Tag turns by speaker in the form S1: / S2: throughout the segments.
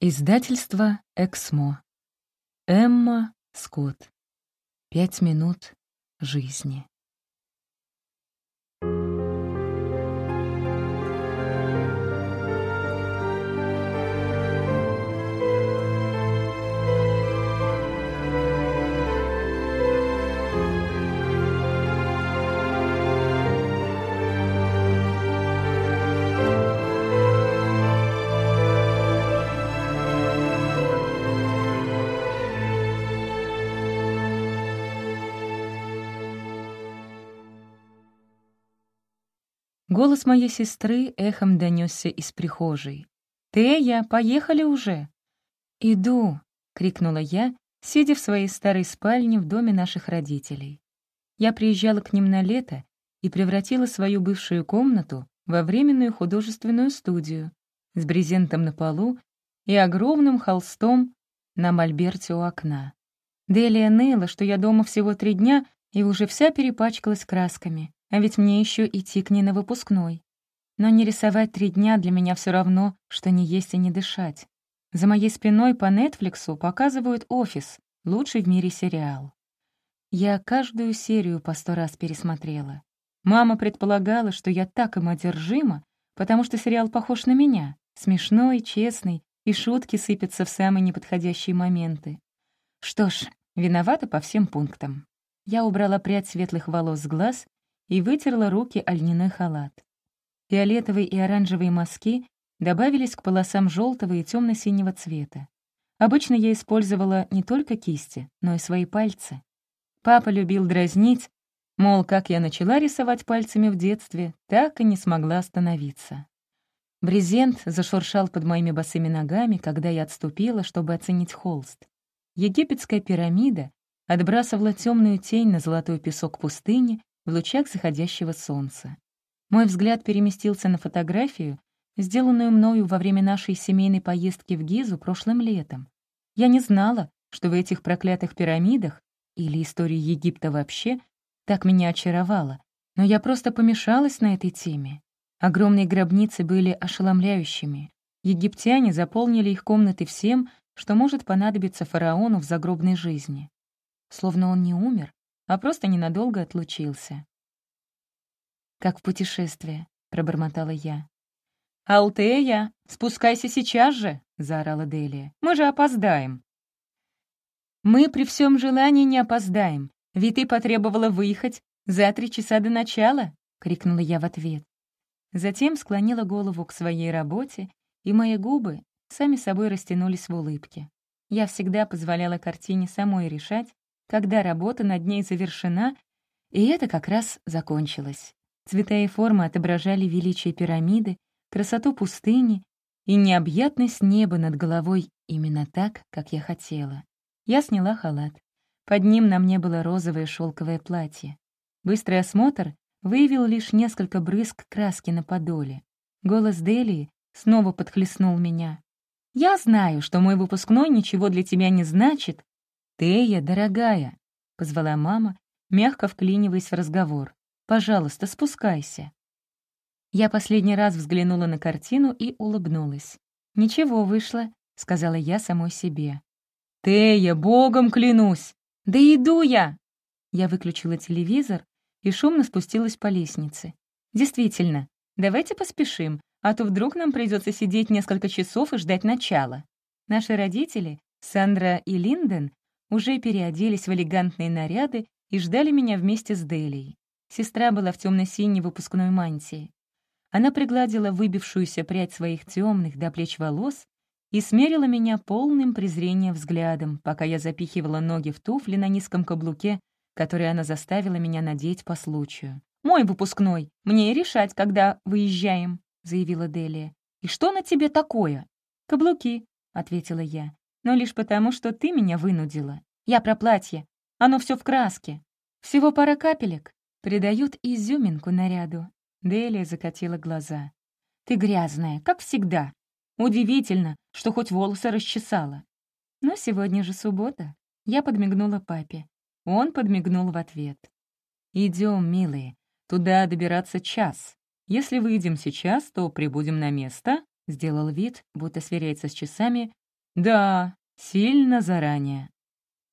S1: Издательство «Эксмо». Эмма Скотт. Пять минут жизни. Голос моей сестры эхом донесся из прихожей. «Тея, поехали уже!» «Иду!» — крикнула я, сидя в своей старой спальне в доме наших родителей. Я приезжала к ним на лето и превратила свою бывшую комнату во временную художественную студию с брезентом на полу и огромным холстом на мольберте у окна. Делия ныла, что я дома всего три дня и уже вся перепачкалась красками. А ведь мне еще идти к ней на выпускной. Но не рисовать три дня для меня все равно, что не есть и не дышать. За моей спиной по Нетфликсу показывают «Офис», лучший в мире сериал. Я каждую серию по сто раз пересмотрела. Мама предполагала, что я так им одержима, потому что сериал похож на меня, смешной, честный, и шутки сыпятся в самые неподходящие моменты. Что ж, виновата по всем пунктам. Я убрала прядь светлых волос с глаз и вытерла руки о льняной халат. Фиолетовые и оранжевые мазки добавились к полосам желтого и темно-синего цвета. Обычно я использовала не только кисти, но и свои пальцы. Папа любил дразнить, мол, как я начала рисовать пальцами в детстве, так и не смогла остановиться. Брезент зашуршал под моими босыми ногами, когда я отступила, чтобы оценить холст. Египетская пирамида отбрасывала темную тень на золотой песок пустыни, в лучах заходящего солнца. Мой взгляд переместился на фотографию, сделанную мною во время нашей семейной поездки в Гизу прошлым летом. Я не знала, что в этих проклятых пирамидах или истории Египта вообще так меня очаровало, но я просто помешалась на этой теме. Огромные гробницы были ошеломляющими. Египтяне заполнили их комнаты всем, что может понадобиться фараону в загробной жизни. Словно он не умер, а просто ненадолго отлучился. «Как в путешествие», — пробормотала я. «Алтея, спускайся сейчас же!» — заорала Делия. «Мы же опоздаем!» «Мы при всем желании не опоздаем, ведь ты потребовала выехать за три часа до начала!» — крикнула я в ответ. Затем склонила голову к своей работе, и мои губы сами собой растянулись в улыбке. Я всегда позволяла картине самой решать, когда работа над ней завершена, и это как раз закончилось. Цвета и формы отображали величие пирамиды, красоту пустыни и необъятность неба над головой именно так, как я хотела. Я сняла халат. Под ним на мне было розовое шелковое платье. Быстрый осмотр выявил лишь несколько брызг краски на подоле. Голос Делии снова подхлестнул меня. «Я знаю, что мой выпускной ничего для тебя не значит, «Тея, дорогая!» — позвала мама, мягко вклиниваясь в разговор. «Пожалуйста, спускайся». Я последний раз взглянула на картину и улыбнулась. «Ничего вышло», — сказала я самой себе. «Тея, богом клянусь! Да иду я!» Я выключила телевизор и шумно спустилась по лестнице. «Действительно, давайте поспешим, а то вдруг нам придется сидеть несколько часов и ждать начала». Наши родители, Сандра и Линден, уже переоделись в элегантные наряды и ждали меня вместе с Делией. Сестра была в темно-синей выпускной мантии. Она пригладила выбившуюся прядь своих темных до плеч волос и смерила меня полным презрением взглядом, пока я запихивала ноги в туфли на низком каблуке, которые она заставила меня надеть по случаю. «Мой выпускной, мне и решать, когда выезжаем», — заявила Делия. «И что на тебе такое?» «Каблуки», — ответила я но лишь потому, что ты меня вынудила. Я про платье. Оно все в краске. Всего пара капелек. Придают изюминку наряду. Делия закатила глаза. «Ты грязная, как всегда. Удивительно, что хоть волосы расчесала». «Но сегодня же суббота». Я подмигнула папе. Он подмигнул в ответ. «Идем, милые. Туда добираться час. Если выйдем сейчас, то прибудем на место», — сделал вид, будто сверяется с часами. «Да, Сильно заранее.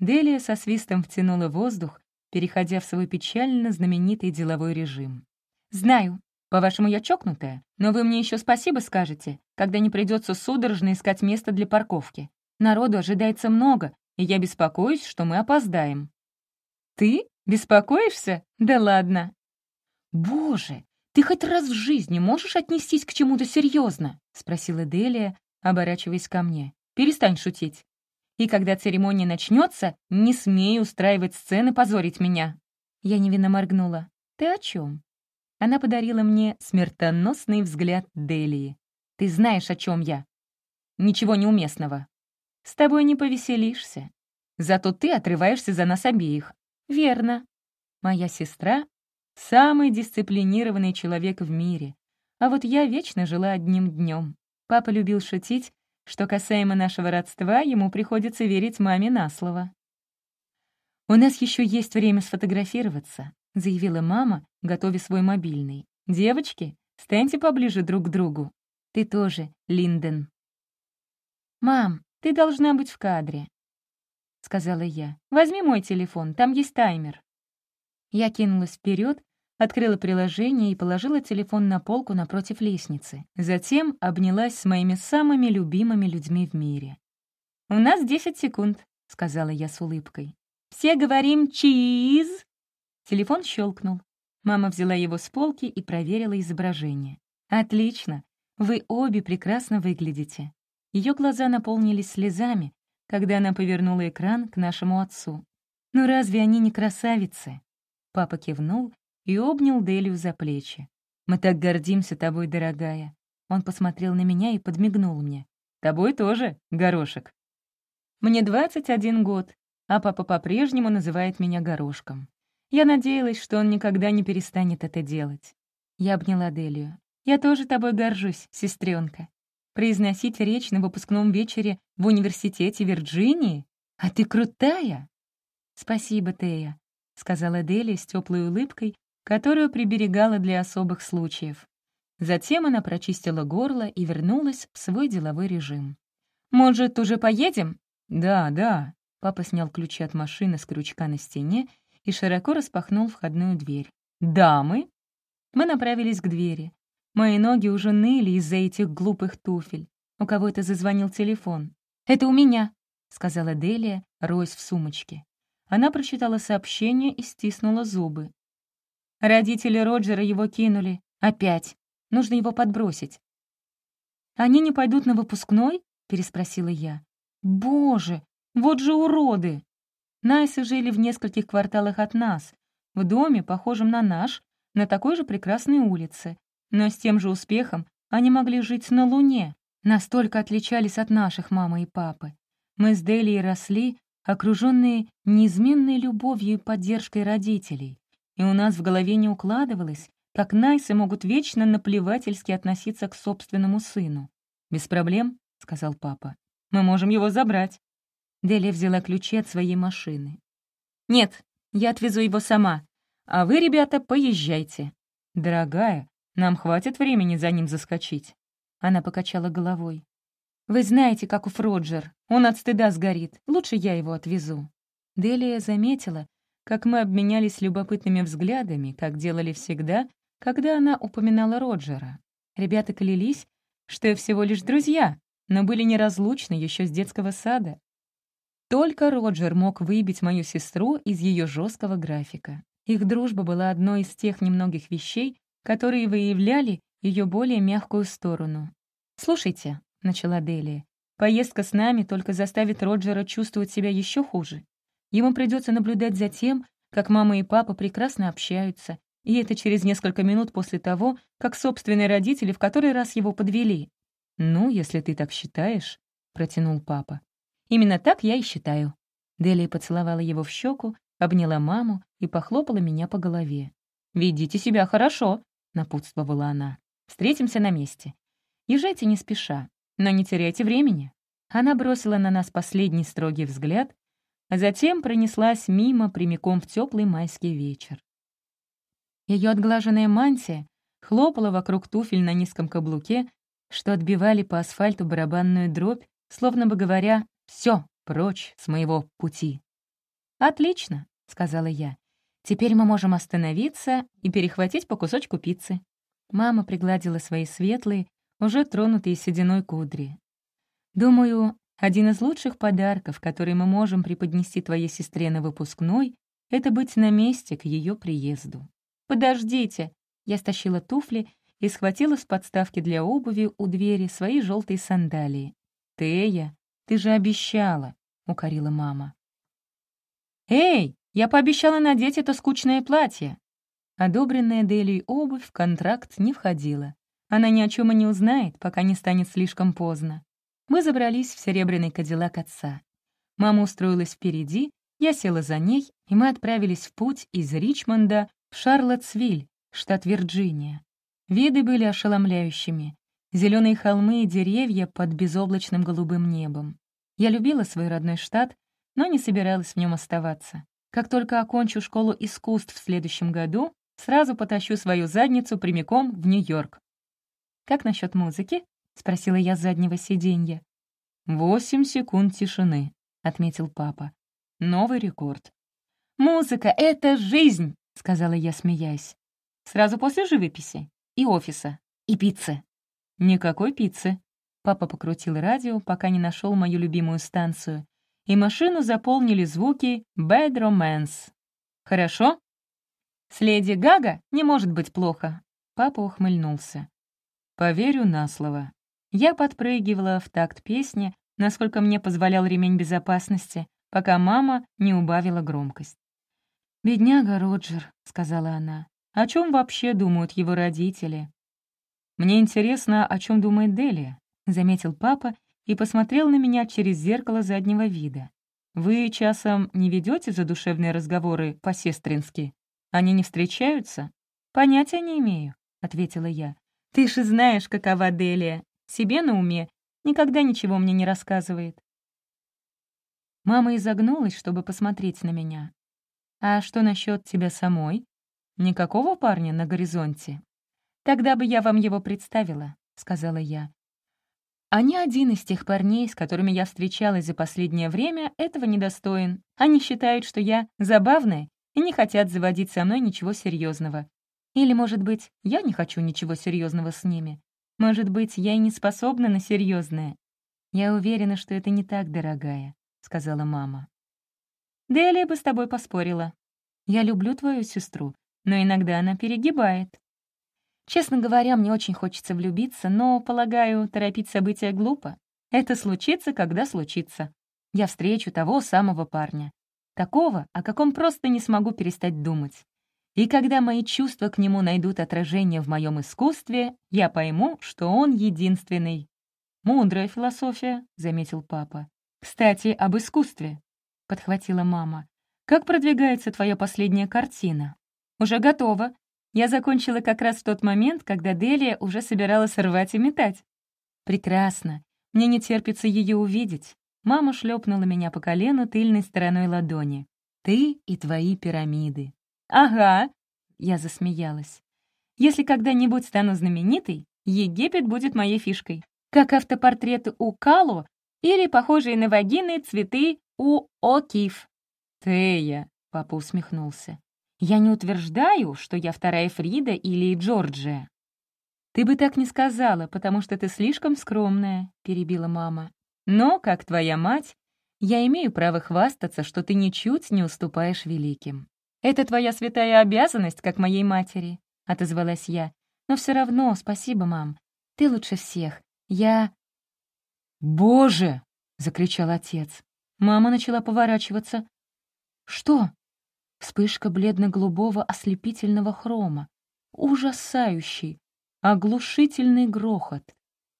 S1: Делия со свистом втянула воздух, переходя в свой печально знаменитый деловой режим. «Знаю, по-вашему, я чокнутая, но вы мне еще спасибо скажете, когда не придется судорожно искать место для парковки. Народу ожидается много, и я беспокоюсь, что мы опоздаем». «Ты? Беспокоишься? Да ладно!» «Боже, ты хоть раз в жизни можешь отнестись к чему-то серьезно?» — спросила Делия, оборачиваясь ко мне. «Перестань шутить и когда церемония начнется, не смей устраивать сцены позорить меня». Я невинно моргнула. «Ты о чем?» Она подарила мне смертоносный взгляд Делии. «Ты знаешь, о чем я. Ничего неуместного. С тобой не повеселишься. Зато ты отрываешься за нас обеих. Верно. Моя сестра — самый дисциплинированный человек в мире. А вот я вечно жила одним днем. Папа любил шутить, что касаемо нашего родства, ему приходится верить маме на слово. «У нас еще есть время сфотографироваться», — заявила мама, готовя свой мобильный. «Девочки, станьте поближе друг к другу. Ты тоже, Линден». «Мам, ты должна быть в кадре», — сказала я. «Возьми мой телефон, там есть таймер». Я кинулась вперед, открыла приложение и положила телефон на полку напротив лестницы. Затем обнялась с моими самыми любимыми людьми в мире. «У нас 10 секунд», — сказала я с улыбкой. «Все говорим «чиз!»» Телефон щелкнул. Мама взяла его с полки и проверила изображение. «Отлично! Вы обе прекрасно выглядите». Ее глаза наполнились слезами, когда она повернула экран к нашему отцу. «Ну разве они не красавицы?» Папа кивнул и обнял Делию за плечи. «Мы так гордимся тобой, дорогая». Он посмотрел на меня и подмигнул мне. «Тобой тоже, горошек». Мне 21 год, а папа по-прежнему называет меня горошком. Я надеялась, что он никогда не перестанет это делать. Я обняла Делию. «Я тоже тобой горжусь, сестренка. Произносить речь на выпускном вечере в университете Вирджинии? А ты крутая!» «Спасибо, Тея», — сказала Делия с теплой улыбкой которую приберегала для особых случаев. Затем она прочистила горло и вернулась в свой деловой режим. «Может, уже поедем?» «Да, да». Папа снял ключи от машины с крючка на стене и широко распахнул входную дверь. «Дамы?» Мы направились к двери. Мои ноги уже ныли из-за этих глупых туфель. У кого-то зазвонил телефон. «Это у меня», — сказала Делия, роясь в сумочке. Она прочитала сообщение и стиснула зубы. Родители Роджера его кинули. Опять. Нужно его подбросить. «Они не пойдут на выпускной?» — переспросила я. «Боже, вот же уроды!» Найсы жили в нескольких кварталах от нас, в доме, похожем на наш, на такой же прекрасной улице. Но с тем же успехом они могли жить на Луне. Настолько отличались от наших мамы и папы. Мы с Делией росли, окруженные неизменной любовью и поддержкой родителей и у нас в голове не укладывалось, как Найсы могут вечно наплевательски относиться к собственному сыну. «Без проблем», — сказал папа. «Мы можем его забрать». Делия взяла ключи от своей машины. «Нет, я отвезу его сама. А вы, ребята, поезжайте». «Дорогая, нам хватит времени за ним заскочить». Она покачала головой. «Вы знаете, как у Фроджер. Он от стыда сгорит. Лучше я его отвезу». Делия заметила, как мы обменялись любопытными взглядами, как делали всегда, когда она упоминала Роджера. Ребята клялись, что всего лишь друзья, но были неразлучны еще с детского сада. Только Роджер мог выбить мою сестру из ее жесткого графика. Их дружба была одной из тех немногих вещей, которые выявляли ее более мягкую сторону. «Слушайте», — начала Делия, — «поездка с нами только заставит Роджера чувствовать себя еще хуже. Ему придется наблюдать за тем, как мама и папа прекрасно общаются, и это через несколько минут после того, как собственные родители в который раз его подвели. «Ну, если ты так считаешь», — протянул папа. «Именно так я и считаю». Делия поцеловала его в щеку, обняла маму и похлопала меня по голове. «Ведите себя хорошо», — напутствовала она. «Встретимся на месте. Езжайте не спеша, но не теряйте времени». Она бросила на нас последний строгий взгляд а затем пронеслась мимо прямиком в теплый майский вечер. Ее отглаженная мантия хлопала вокруг туфель на низком каблуке, что отбивали по асфальту барабанную дробь, словно бы говоря «Все, прочь с моего пути». «Отлично», — сказала я. «Теперь мы можем остановиться и перехватить по кусочку пиццы». Мама пригладила свои светлые, уже тронутые сединой кудри. «Думаю, один из лучших подарков, который мы можем преподнести твоей сестре на выпускной, это быть на месте к ее приезду. «Подождите!» Я стащила туфли и схватила с подставки для обуви у двери свои желтые сандалии. «Тея, ты же обещала!» — укорила мама. «Эй, я пообещала надеть это скучное платье!» Одобренная Делей обувь в контракт не входила. Она ни о чем и не узнает, пока не станет слишком поздно. Мы забрались в серебряный кадиллак отца. Мама устроилась впереди, я села за ней, и мы отправились в путь из Ричмонда в Шарлоттсвиль, штат Вирджиния. Виды были ошеломляющими. Зеленые холмы и деревья под безоблачным голубым небом. Я любила свой родной штат, но не собиралась в нем оставаться. Как только окончу школу искусств в следующем году, сразу потащу свою задницу прямиком в Нью-Йорк. Как насчет музыки? — спросила я с заднего сиденья. «Восемь секунд тишины», — отметил папа. «Новый рекорд». «Музыка — это жизнь!» — сказала я, смеясь. «Сразу после живописи. И офиса. И пиццы». «Никакой пиццы». Папа покрутил радио, пока не нашел мою любимую станцию. И машину заполнили звуки «Bad Romance». «Хорошо?» «С Леди Гага не может быть плохо». Папа ухмыльнулся. «Поверю на слово», я подпрыгивала в такт песни, насколько мне позволял ремень безопасности, пока мама не убавила громкость. «Бедняга Роджер», — сказала она, — «о чем вообще думают его родители?» «Мне интересно, о чем думает Делия, заметил папа и посмотрел на меня через зеркало заднего вида. «Вы часом не ведете задушевные разговоры по-сестрински? Они не встречаются?» «Понятия не имею», — ответила я. «Ты же знаешь, какова Делия себе на уме, никогда ничего мне не рассказывает. Мама изогнулась, чтобы посмотреть на меня. «А что насчет тебя самой? Никакого парня на горизонте?» «Тогда бы я вам его представила», — сказала я. Они один из тех парней, с которыми я встречалась за последнее время, этого недостоин. Они считают, что я забавная и не хотят заводить со мной ничего серьезного. Или, может быть, я не хочу ничего серьезного с ними. Может быть, я и не способна на серьезное. Я уверена, что это не так, дорогая, сказала мама. Делия бы с тобой поспорила. Я люблю твою сестру, но иногда она перегибает. Честно говоря, мне очень хочется влюбиться, но, полагаю, торопить события глупо. Это случится, когда случится. Я встречу того самого парня. Такого, о каком просто не смогу перестать думать. И когда мои чувства к нему найдут отражение в моем искусстве, я пойму, что он единственный. «Мудрая философия», — заметил папа. «Кстати, об искусстве», — подхватила мама. «Как продвигается твоя последняя картина?» «Уже готова. Я закончила как раз в тот момент, когда Делия уже собиралась рвать и метать». «Прекрасно. Мне не терпится ее увидеть». Мама шлепнула меня по колену тыльной стороной ладони. «Ты и твои пирамиды». «Ага», — я засмеялась. «Если когда-нибудь стану знаменитой, Египет будет моей фишкой, как автопортреты у Калу или похожие на вагины цветы у Окиф». «Тея», — папа усмехнулся. «Я не утверждаю, что я вторая Фрида или Джорджия». «Ты бы так не сказала, потому что ты слишком скромная», — перебила мама. «Но, как твоя мать, я имею право хвастаться, что ты ничуть не уступаешь великим. «Это твоя святая обязанность, как моей матери», — отозвалась я. «Но все равно спасибо, мам. Ты лучше всех. Я...» «Боже!» — закричал отец. Мама начала поворачиваться. «Что?» Вспышка бледно-голубого ослепительного хрома. Ужасающий, оглушительный грохот.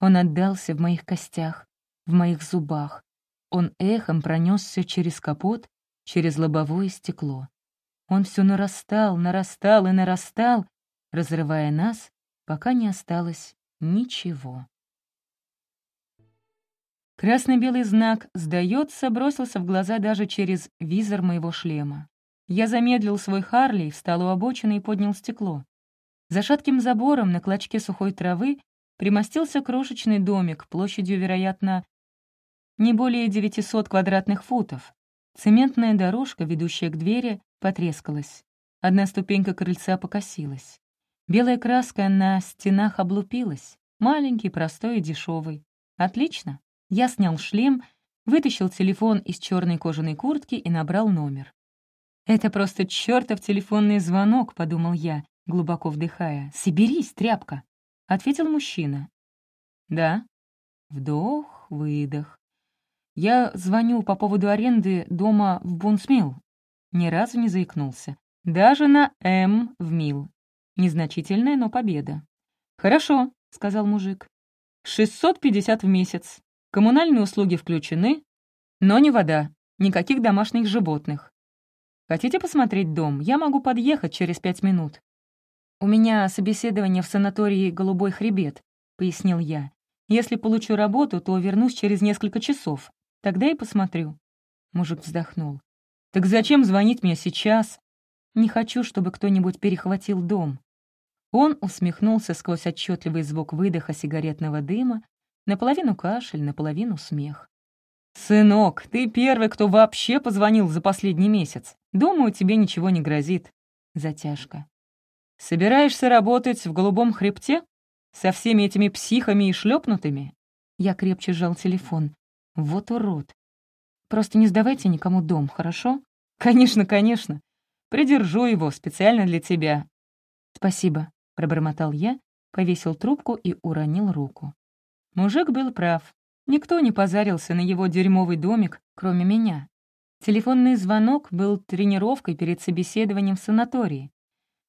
S1: Он отдался в моих костях, в моих зубах. Он эхом пронесся через капот, через лобовое стекло. Он все нарастал, нарастал и нарастал, разрывая нас, пока не осталось ничего. Красно-белый знак «Сдается» бросился в глаза даже через визор моего шлема. Я замедлил свой Харли, встал у обочины и поднял стекло. За шатким забором на клочке сухой травы примостился крошечный домик площадью, вероятно, не более 900 квадратных футов. Цементная дорожка, ведущая к двери, потрескалась. Одна ступенька крыльца покосилась. Белая краска на стенах облупилась. Маленький, простой и дешевый. Отлично. Я снял шлем, вытащил телефон из черной кожаной куртки и набрал номер. «Это просто чертов телефонный звонок», — подумал я, глубоко вдыхая. «Соберись, тряпка», — ответил мужчина. «Да». Вдох, выдох. «Я звоню по поводу аренды дома в Бунсмил ни разу не заикнулся. Даже на «М» в мил. Незначительная, но победа. «Хорошо», — сказал мужик. «650 в месяц. Коммунальные услуги включены, но не вода, никаких домашних животных. Хотите посмотреть дом? Я могу подъехать через пять минут». «У меня собеседование в санатории «Голубой хребет», — пояснил я. «Если получу работу, то вернусь через несколько часов. Тогда и посмотрю». Мужик вздохнул. Так зачем звонить мне сейчас? Не хочу, чтобы кто-нибудь перехватил дом». Он усмехнулся сквозь отчетливый звук выдоха сигаретного дыма, наполовину кашель, наполовину смех. «Сынок, ты первый, кто вообще позвонил за последний месяц. Думаю, тебе ничего не грозит». Затяжка. «Собираешься работать в голубом хребте? Со всеми этими психами и шлепнутыми?» Я крепче сжал телефон. «Вот урод. Просто не сдавайте никому дом, хорошо? Конечно, конечно. Придержу его специально для тебя. Спасибо, пробормотал я, повесил трубку и уронил руку. Мужик был прав. Никто не позарился на его дерьмовый домик, кроме меня. Телефонный звонок был тренировкой перед собеседованием в санатории.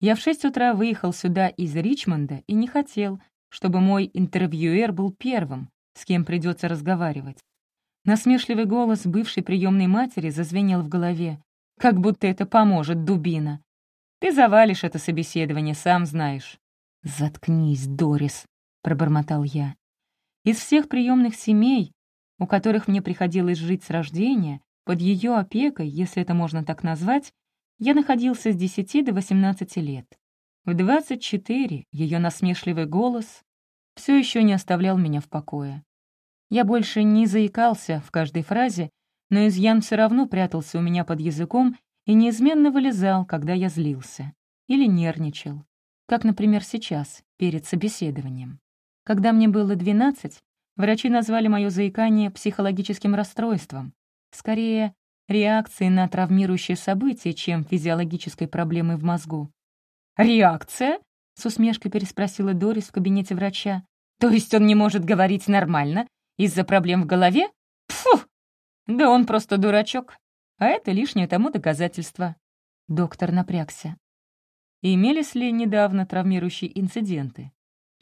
S1: Я в 6 утра выехал сюда из Ричмонда и не хотел, чтобы мой интервьюер был первым, с кем придется разговаривать. Насмешливый голос бывшей приемной матери зазвенел в голове. «Как будто это поможет, дубина!» «Ты завалишь это собеседование, сам знаешь». «Заткнись, Дорис», — пробормотал я. Из всех приемных семей, у которых мне приходилось жить с рождения, под ее опекой, если это можно так назвать, я находился с 10 до 18 лет. В 24 ее насмешливый голос все еще не оставлял меня в покое. Я больше не заикался в каждой фразе, но изъян все равно прятался у меня под языком и неизменно вылезал, когда я злился или нервничал, как, например, сейчас, перед собеседованием. Когда мне было 12, врачи назвали мое заикание психологическим расстройством, скорее, реакцией на травмирующие события, чем физиологической проблемой в мозгу. «Реакция?» — с усмешкой переспросила Дорис в кабинете врача. «То есть он не может говорить нормально из-за проблем в голове? Пфу! Да он просто дурачок. А это лишнее тому доказательство. Доктор напрягся. Имелись ли недавно травмирующие инциденты?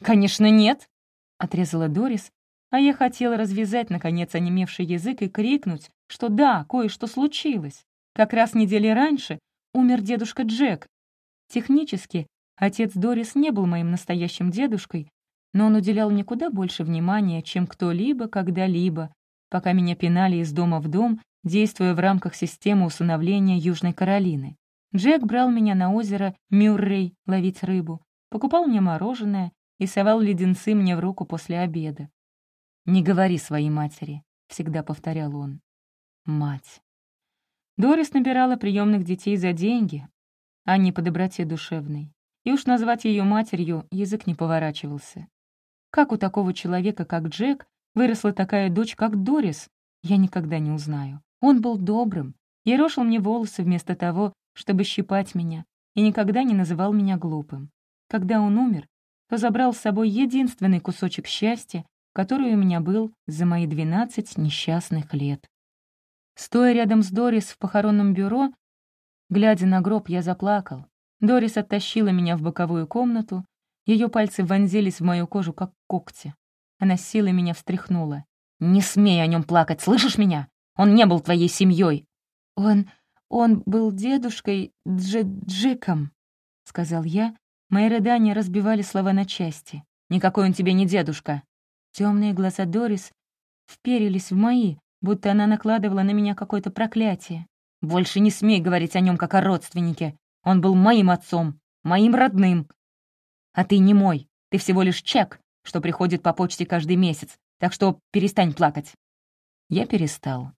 S1: «Конечно, нет!» — отрезала Дорис, а я хотела развязать, наконец, онемевший язык и крикнуть, что да, кое-что случилось. Как раз недели раньше умер дедушка Джек. Технически отец Дорис не был моим настоящим дедушкой, но он уделял мне куда больше внимания, чем кто-либо когда-либо, пока меня пинали из дома в дом, действуя в рамках системы усыновления Южной Каролины. Джек брал меня на озеро Мюррей ловить рыбу, покупал мне мороженое и совал леденцы мне в руку после обеда. «Не говори своей матери», — всегда повторял он. «Мать». Дорис набирала приемных детей за деньги, а не по доброте душевной. И уж назвать ее матерью язык не поворачивался. Как у такого человека, как Джек, выросла такая дочь, как Дорис, я никогда не узнаю. Он был добрым, ерошил мне волосы вместо того, чтобы щипать меня, и никогда не называл меня глупым. Когда он умер, то забрал с собой единственный кусочек счастья, который у меня был за мои 12 несчастных лет. Стоя рядом с Дорис в похоронном бюро, глядя на гроб, я заплакал. Дорис оттащила меня в боковую комнату, ее пальцы вонзились в мою кожу, как когти. Она силой меня встряхнула. «Не смей о нем плакать, слышишь меня? Он не был твоей семьей!» «Он... он был дедушкой Дж... Джеком», — сказал я. Мои рыдания разбивали слова на части. «Никакой он тебе не дедушка!» Темные глаза Дорис вперились в мои, будто она накладывала на меня какое-то проклятие. «Больше не смей говорить о нем как о родственнике. Он был моим отцом, моим родным, а ты не мой. Ты всего лишь чек, что приходит по почте каждый месяц, так что перестань плакать». Я перестал.